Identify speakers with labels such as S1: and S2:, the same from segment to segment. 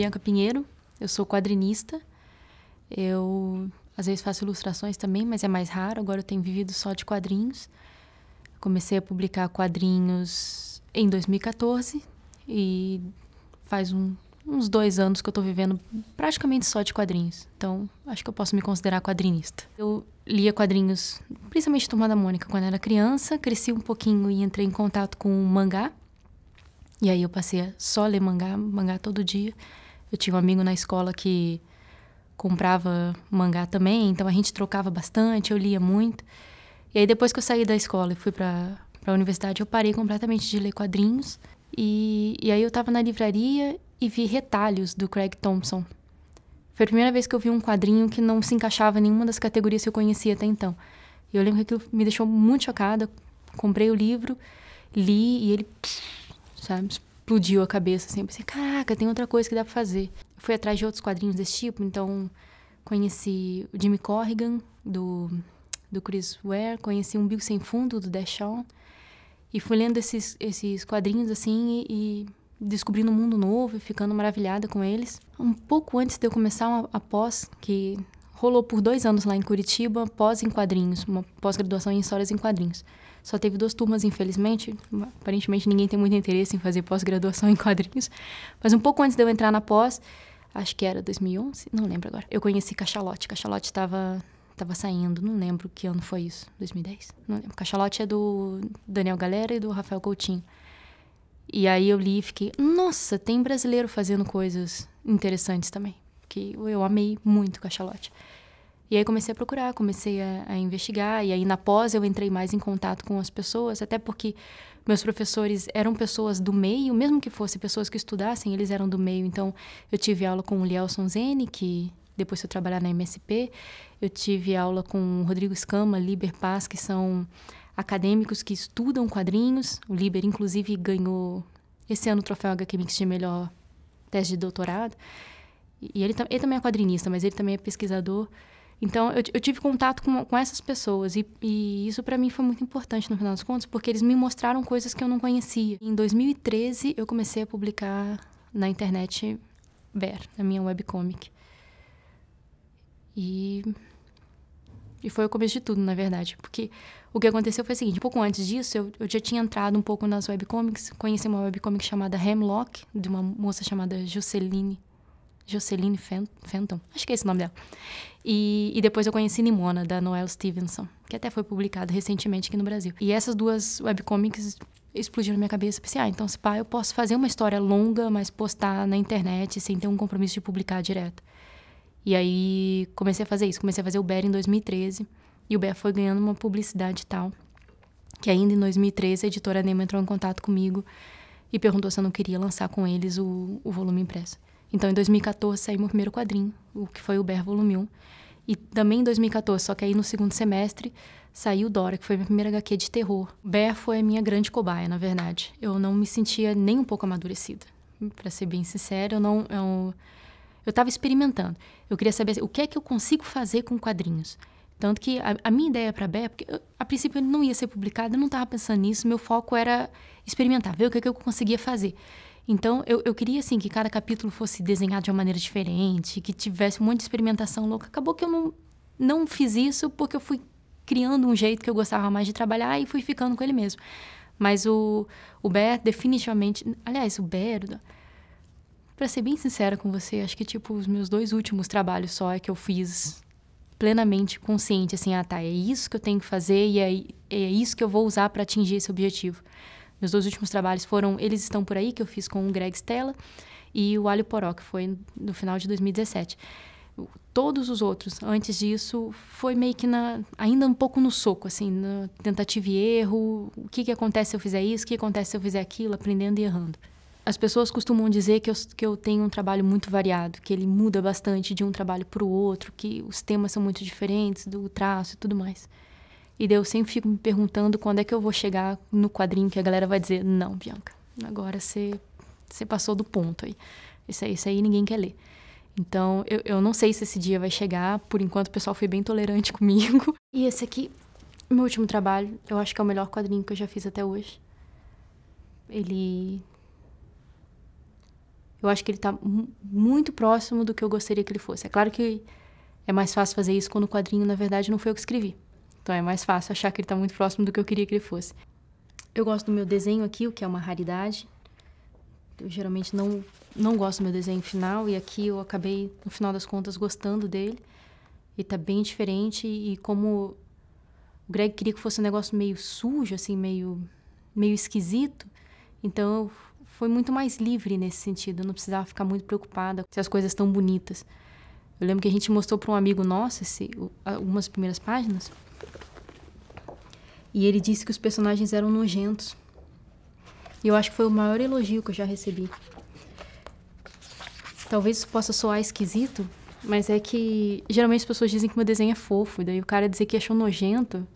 S1: Bianca Pinheiro, eu sou quadrinista. Eu às vezes faço ilustrações também, mas é mais raro. Agora eu tenho vivido só de quadrinhos. Comecei a publicar quadrinhos em 2014 e faz um, uns dois anos que eu estou vivendo praticamente só de quadrinhos. Então acho que eu posso me considerar quadrinista. Eu lia quadrinhos, principalmente Turma da Mônica, quando era criança. Cresci um pouquinho e entrei em contato com o mangá. E aí eu passei a só ler mangá, mangá todo dia. Eu tinha um amigo na escola que comprava mangá também, então a gente trocava bastante, eu lia muito. E aí depois que eu saí da escola e fui para a universidade, eu parei completamente de ler quadrinhos. E, e aí eu estava na livraria e vi Retalhos, do Craig Thompson. Foi a primeira vez que eu vi um quadrinho que não se encaixava em nenhuma das categorias que eu conhecia até então. E eu lembro que aquilo me deixou muito chocada. Comprei o livro, li e ele, sabe, explodiu a cabeça, assim. Eu pensei, caraca, tem outra coisa que dá pra fazer. Eu fui atrás de outros quadrinhos desse tipo, então conheci o Jimmy Corrigan, do, do Chris Ware, conheci um Bill Sem Fundo, do Deshawn, e fui lendo esses, esses quadrinhos, assim, e, e descobrindo um mundo novo e ficando maravilhada com eles. Um pouco antes de eu começar uma, a pós, que rolou por dois anos lá em Curitiba, pós em quadrinhos, uma pós-graduação em histórias em quadrinhos. Só teve duas turmas, infelizmente. Aparentemente ninguém tem muito interesse em fazer pós-graduação em quadrinhos. Mas um pouco antes de eu entrar na pós, acho que era 2011, não lembro agora. Eu conheci Cachalote. Cachalote estava estava saindo, não lembro que ano foi isso, 2010? Não lembro. Cachalote é do Daniel Galera e do Rafael Coutinho. E aí eu li e fiquei, nossa, tem brasileiro fazendo coisas interessantes também. Que eu amei muito Cachalote. E aí comecei a procurar, comecei a, a, investigar, e aí na pós eu entrei mais em contato com as pessoas, até porque meus professores eram pessoas do meio, mesmo que fossem pessoas que estudassem, eles eram do meio. Então eu tive aula com o Lielson Zene, que depois eu trabalhar na MSP, eu tive aula com o Rodrigo Escama, Liber Paz, que são acadêmicos que estudam quadrinhos. O Liber, inclusive, ganhou esse ano o troféu HQ Mix de melhor tese de doutorado. E ele, ele também é quadrinista, mas ele também é pesquisador. Então, eu, eu tive contato com, com essas pessoas e, e isso para mim foi muito importante no final das contas, porque eles me mostraram coisas que eu não conhecia. Em 2013, eu comecei a publicar na internet Bear, a minha webcomic. E e foi o começo de tudo, na verdade. Porque o que aconteceu foi o seguinte: pouco antes disso, eu, eu já tinha entrado um pouco nas webcomics, conheci uma webcomic chamada Hemlock, de uma moça chamada Jusceline Jocelyn Fenton, acho que é esse o nome dela. E, e, depois eu conheci Nimona, da Noelle Stevenson, que até foi publicado recentemente aqui no Brasil. E essas duas webcomics explodiram na minha cabeça. Pensei, ah, então se pá, eu posso fazer uma história longa, mas postar na internet sem ter um compromisso de publicar direto. E aí comecei a fazer isso. Comecei a fazer o Bear em 2013. E o Bear foi ganhando uma publicidade tal, que ainda em 2013 a editora Nemo entrou em contato comigo e perguntou se eu não queria lançar com eles o, o volume impresso. Então, em 2014, saiu meu primeiro quadrinho, o que foi o Ber Volume 1. E também em 2014, só que aí no segundo semestre, saiu Dora, que foi minha primeira HQ de terror. Ber foi a minha grande cobaia, na verdade. Eu não me sentia nem um pouco amadurecida. Para ser bem sincera, eu não... Eu, eu tava experimentando. Eu queria saber assim, o que é que eu consigo fazer com quadrinhos. Tanto que a, a minha ideia para Bé, porque eu, a princípio ele não ia ser publicado, eu não estava pensando nisso, meu foco era experimentar, ver o que, é que eu conseguia fazer. Então, eu, eu queria, assim, que cada capítulo fosse desenhado de uma maneira diferente, que tivesse um monte de experimentação louca. Acabou que eu não, não fiz isso porque eu fui criando um jeito que eu gostava mais de trabalhar e fui ficando com ele mesmo. Mas o, o Bear, definitivamente... Aliás, o Bear... Pra ser bem sincera com você, acho que, tipo, os meus dois últimos trabalhos só é que eu fiz plenamente consciente, assim, ah, tá, é isso que eu tenho que fazer e é, é isso que eu vou usar para atingir esse objetivo. Meus dois últimos trabalhos foram Eles Estão Por Aí, que eu fiz com o Greg Stella, e o Alho Poró, que foi no final de 2017. Todos os outros, antes disso, foi meio que na, ainda um pouco no soco, assim, na tentativa e erro, o que, que acontece se eu fizer isso, o que acontece se eu fizer aquilo, aprendendo e errando. As pessoas costumam dizer que eu, que eu tenho um trabalho muito variado, que ele muda bastante de um trabalho para o outro, que os temas são muito diferentes do traço e tudo mais. E daí eu sempre fico me perguntando quando é que eu vou chegar no quadrinho que a galera vai dizer: não, Bianca, agora você, você passou do ponto aí. Isso, aí. isso aí ninguém quer ler. Então, eu, eu não sei se esse dia vai chegar. Por enquanto, o pessoal foi bem tolerante comigo. E esse aqui, meu último trabalho, eu acho que é o melhor quadrinho que eu já fiz até hoje. Ele. Eu acho que ele tá muito próximo do que eu gostaria que ele fosse. É claro que é mais fácil fazer isso quando o quadrinho, na verdade, não foi eu que escrevi. Então é mais fácil achar que ele está muito próximo do que eu queria que ele fosse. Eu gosto do meu desenho aqui, o que é uma raridade. Eu geralmente não, não gosto do meu desenho final e aqui eu acabei, no final das contas, gostando dele. Ele está bem diferente e como o Greg queria que fosse um negócio meio sujo, assim, meio, meio esquisito, então foi muito mais livre nesse sentido. Eu não precisava ficar muito preocupada se as coisas estão bonitas. Eu lembro que a gente mostrou para um amigo nosso esse, algumas primeiras páginas e ele disse que os personagens eram nojentos. E eu acho que foi o maior elogio que eu já recebi. Talvez isso possa soar esquisito, mas é que geralmente as pessoas dizem que meu desenho é fofo, e daí o cara dizer que achou nojento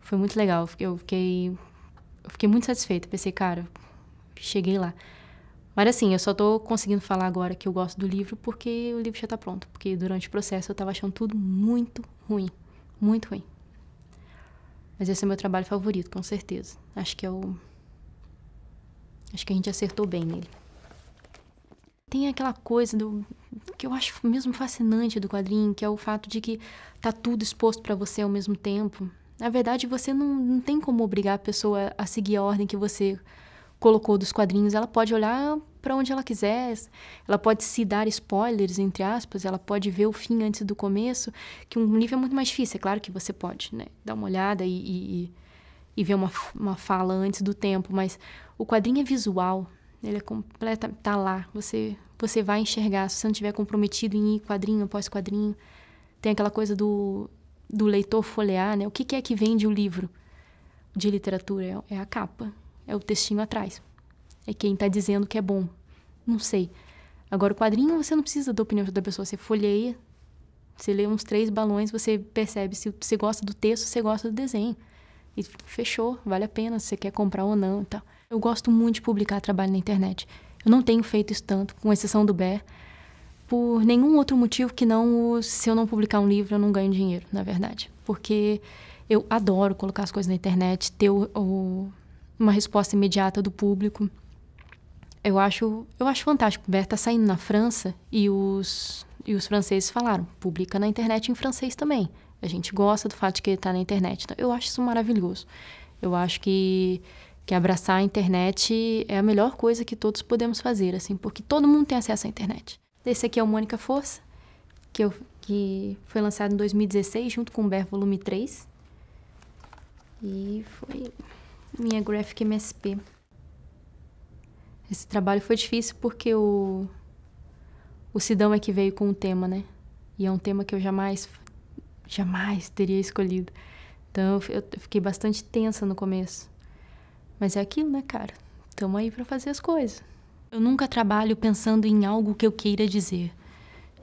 S1: foi muito legal. Eu fiquei, eu fiquei muito satisfeita. Pensei, cara, cheguei lá. Mas assim, eu só tô conseguindo falar agora que eu gosto do livro porque o livro já tá pronto. Porque durante o processo eu tava achando tudo muito ruim. Muito ruim. Mas esse é meu trabalho favorito, com certeza. Acho que é o. Acho que a gente acertou bem nele. Tem aquela coisa do que eu acho mesmo fascinante do quadrinho, que é o fato de que tá tudo exposto para você ao mesmo tempo. Na verdade, você não, não tem como obrigar a pessoa a seguir a ordem que você colocou dos quadrinhos, ela pode olhar para onde ela quiser, ela pode se dar spoilers, entre aspas, ela pode ver o fim antes do começo, que um livro é muito mais difícil, é claro que você pode, né? Dar uma olhada e, e, e ver uma, uma fala antes do tempo, mas o quadrinho é visual, ele é completa, tá lá, você, você vai enxergar, se você não estiver comprometido em ir quadrinho após quadrinho, tem aquela coisa do, do leitor folhear, né? O que, que é que vende o livro de literatura? É a capa é o textinho atrás. É quem está dizendo que é bom. Não sei. Agora, o quadrinho, você não precisa da opinião da pessoa. Você folheia, você lê uns três balões, você percebe se você gosta do texto, se você gosta do desenho. E fechou, vale a pena, se você quer comprar ou não e tá? tal. Eu gosto muito de publicar trabalho na internet. Eu não tenho feito isso tanto, com exceção do Bé, por nenhum outro motivo que não se eu não publicar um livro, eu não ganho dinheiro, na verdade. Porque eu adoro colocar as coisas na internet, ter o, o uma resposta imediata do público. Eu acho, eu acho fantástico. O Berta tá saindo na França e os, e os franceses falaram: publica na internet em francês também. A gente gosta do fato de que ele está na internet. Então, eu acho isso maravilhoso. Eu acho que, que abraçar a internet é a melhor coisa que todos podemos fazer, assim, porque todo mundo tem acesso à internet. Esse aqui é o Mônica Força, que, eu, que foi lançado em 2016, junto com o Ber Volume 3. E foi minha Graphic MSP. Esse trabalho foi difícil porque o, o Sidão é que veio com o tema, né? E é um tema que eu jamais, jamais teria escolhido. Então eu fiquei bastante tensa no começo. Mas é aquilo, né, cara? Tamo aí para fazer as coisas. Eu nunca trabalho pensando em algo que eu queira dizer.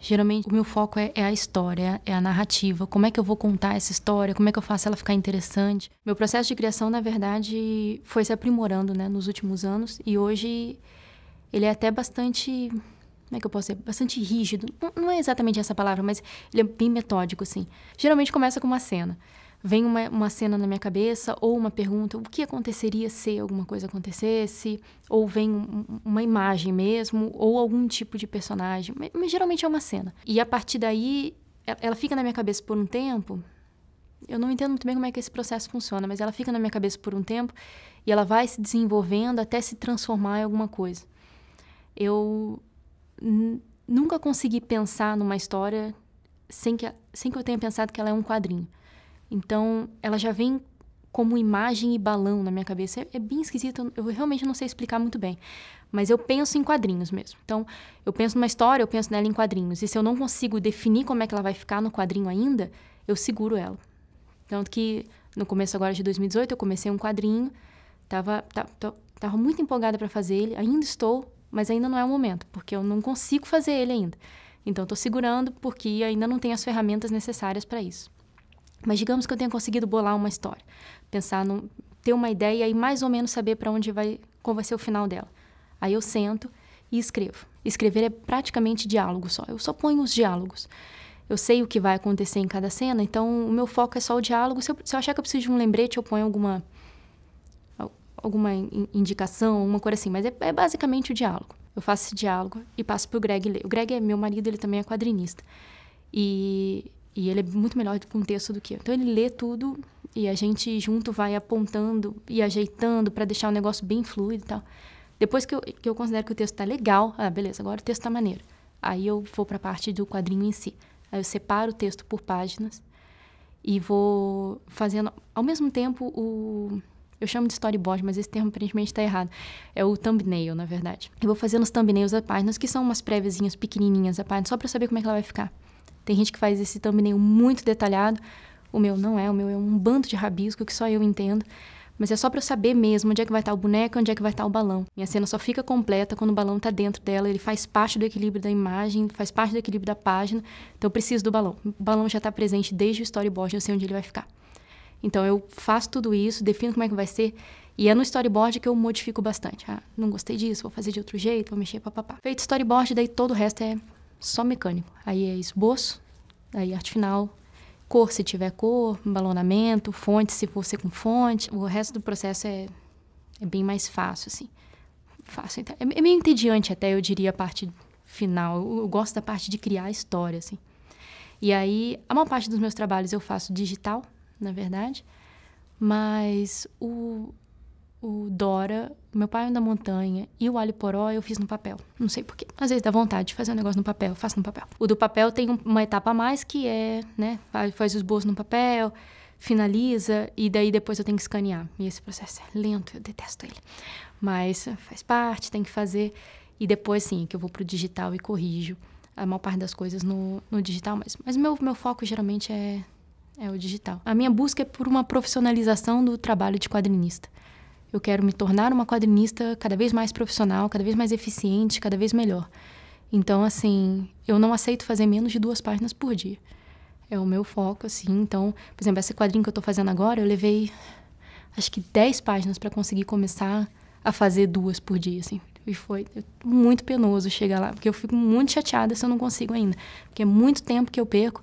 S1: Geralmente o meu foco é, é, a história, é a narrativa. Como é que eu vou contar essa história? Como é que eu faço ela ficar interessante? Meu processo de criação, na verdade, foi se aprimorando, né, nos últimos anos. E hoje ele é até bastante como é que eu posso dizer? Bastante rígido. Não, não é exatamente essa palavra, mas ele é bem metódico, assim. Geralmente começa com uma cena vem uma, uma cena na minha cabeça ou uma pergunta, o que aconteceria se alguma coisa acontecesse, ou vem um, uma imagem mesmo, ou algum tipo de personagem, mas, mas geralmente é uma cena. E a partir daí, ela, ela fica na minha cabeça por um tempo, eu não entendo muito bem como é que esse processo funciona, mas ela fica na minha cabeça por um tempo e ela vai se desenvolvendo até se transformar em alguma coisa. Eu nunca consegui pensar numa história sem que, sem que eu tenha pensado que ela é um quadrinho. Então, ela já vem como imagem e balão na minha cabeça. É, é bem esquisito, eu realmente não sei explicar muito bem. Mas eu penso em quadrinhos mesmo. Então, eu penso numa história, eu penso nela em quadrinhos. E se eu não consigo definir como é que ela vai ficar no quadrinho ainda, eu seguro ela. Tanto que no começo agora de 2018 eu comecei um quadrinho, tava, tava, tava muito empolgada para fazer ele, ainda estou, mas ainda não é o momento, porque eu não consigo fazer ele ainda. Então, estou segurando porque ainda não tenho as ferramentas necessárias para isso. Mas digamos que eu tenha conseguido bolar uma história, pensar num, ter uma ideia e mais ou menos saber para onde vai, qual vai ser o final dela. Aí eu sento e escrevo. Escrever é praticamente diálogo só. Eu só ponho os diálogos. Eu sei o que vai acontecer em cada cena, então o meu foco é só o diálogo. Se eu, se eu achar que eu preciso de um lembrete, eu ponho alguma alguma indicação, uma coisa assim, mas é, é basicamente o diálogo. Eu faço esse diálogo e passo para o Greg ler. O Greg é meu marido, ele também é quadrinista. E e ele é muito melhor com texto do que eu. Então ele lê tudo e a gente junto vai apontando e ajeitando para deixar o negócio bem fluido e tal. Depois que eu, que eu considero que o texto está legal, ah, beleza, agora o texto está maneiro. Aí eu vou para a parte do quadrinho em si. Aí eu separo o texto por páginas e vou fazendo ao mesmo tempo o eu chamo de storyboard, mas esse termo aparentemente está errado. É o thumbnail, na verdade. Eu vou fazendo os thumbnails das páginas, que são umas préviazinhas pequenininhas da página, só para saber como é que ela vai ficar. Tem gente que faz esse thumbnail muito detalhado. O meu não é, o meu é um bando de rabisco que só eu entendo. Mas é só para eu saber mesmo onde é que vai estar tá o boneco, onde é que vai estar tá o balão. Minha cena só fica completa quando o balão está dentro dela, ele faz parte do equilíbrio da imagem, faz parte do equilíbrio da página. Então eu preciso do balão. O balão já está presente desde o storyboard, eu sei onde ele vai ficar. Então eu faço tudo isso, defino como é que vai ser, e é no storyboard que eu modifico bastante. Ah, não gostei disso, vou fazer de outro jeito, vou mexer, papapá. Feito storyboard, daí todo o resto é só mecânico. Aí é esboço, aí arte final, cor se tiver cor, balonamento, fonte se for ser com fonte. O resto do processo é, é bem mais fácil, assim. Fácil, então. É, é meio entediante até, eu diria, a parte final. Eu, eu gosto da parte de criar a história, assim. E aí, a maior parte dos meus trabalhos eu faço digital, na verdade, mas o, o Dora, o Meu Pai é da Montanha e o Alho Poró eu fiz no papel. Não sei porquê. Às vezes dá vontade de fazer um negócio no papel, faço no papel. O do papel tem uma etapa a mais que é, né, faz os bolsos no papel, finaliza e daí depois eu tenho que escanear. E esse processo é lento, eu detesto ele. Mas faz parte, tem que fazer. E depois, sim, que eu vou pro digital e corrijo a maior parte das coisas no, no digital mas Mas meu, meu foco geralmente é, é o digital. A minha busca é por uma profissionalização do trabalho de quadrinista. Eu quero me tornar uma quadrinista cada vez mais profissional, cada vez mais eficiente, cada vez melhor. Então, assim, eu não aceito fazer menos de duas páginas por dia. É o meu foco, assim. Então, por exemplo, esse quadrinho que eu estou fazendo agora, eu levei acho que dez páginas para conseguir começar a fazer duas por dia, assim. E foi muito penoso chegar lá, porque eu fico muito chateada se eu não consigo ainda. Porque é muito tempo que eu perco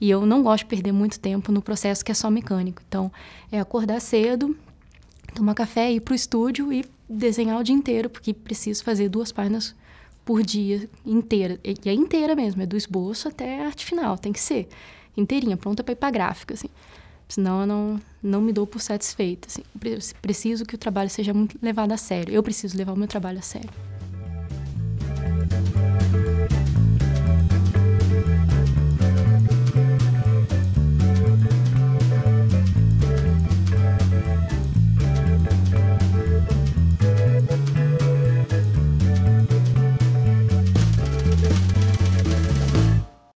S1: e eu não gosto de perder muito tempo no processo que é só mecânico. Então, é acordar cedo, tomar café, ir para o estúdio e desenhar o dia inteiro, porque preciso fazer duas páginas por dia inteira. E é inteira mesmo, é do esboço até a arte final, tem que ser inteirinha, pronta para ir para gráfica, assim. Senão eu não, não me dou por satisfeita, assim. Preciso que o trabalho seja muito levado a sério. Eu preciso levar o meu trabalho a sério.